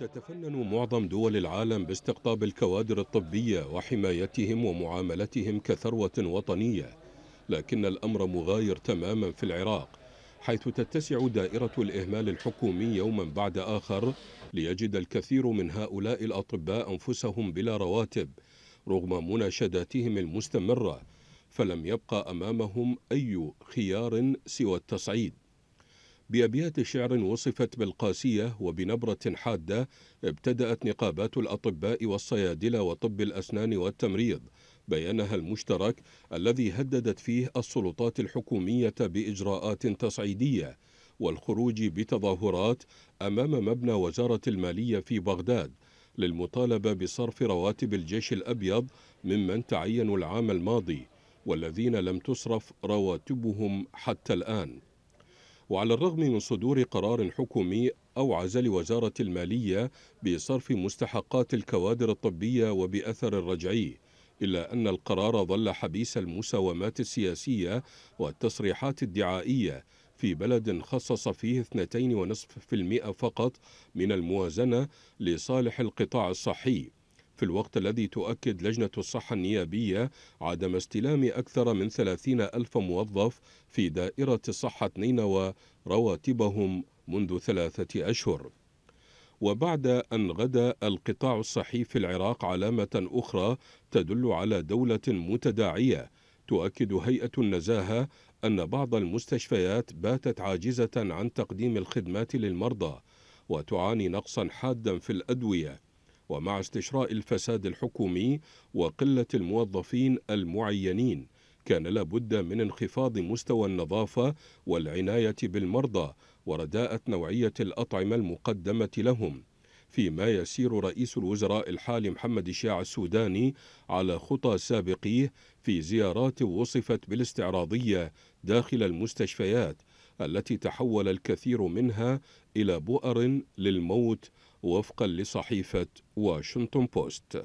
تتفنن معظم دول العالم باستقطاب الكوادر الطبية وحمايتهم ومعاملتهم كثروة وطنية لكن الأمر مغاير تماما في العراق حيث تتسع دائرة الإهمال الحكومي يوما بعد آخر ليجد الكثير من هؤلاء الأطباء أنفسهم بلا رواتب رغم مناشداتهم المستمرة فلم يبقى أمامهم أي خيار سوى التصعيد بأبيات شعر وصفت بالقاسية وبنبرة حادة ابتدأت نقابات الأطباء والصيادلة وطب الأسنان والتمريض بيانها المشترك الذي هددت فيه السلطات الحكومية بإجراءات تصعيدية والخروج بتظاهرات أمام مبنى وزارة المالية في بغداد للمطالبة بصرف رواتب الجيش الأبيض ممن تعينوا العام الماضي والذين لم تصرف رواتبهم حتى الآن وعلى الرغم من صدور قرار حكومي أوعز لوزارة المالية بصرف مستحقات الكوادر الطبية وبأثر رجعي إلا أن القرار ظل حبيس المساومات السياسية والتصريحات الدعائية في بلد خصص فيه 2.5% فقط من الموازنة لصالح القطاع الصحي في الوقت الذي تؤكد لجنة الصحة النيابية عدم استلام أكثر من 30 ألف موظف في دائرة الصحة نينوى رواتبهم منذ ثلاثة أشهر وبعد أن غدا القطاع الصحي في العراق علامة أخرى تدل على دولة متداعية تؤكد هيئة النزاهة أن بعض المستشفيات باتت عاجزة عن تقديم الخدمات للمرضى وتعاني نقصا حادا في الأدوية ومع استشراء الفساد الحكومي وقلة الموظفين المعينين كان لابد من انخفاض مستوى النظافة والعناية بالمرضى ورداءة نوعية الأطعمة المقدمة لهم فيما يسير رئيس الوزراء الحالي محمد الشياع السوداني على خطى سابقيه في زيارات وصفت بالاستعراضية داخل المستشفيات التي تحول الكثير منها إلى بؤر للموت وفقا لصحيفة واشنطن بوست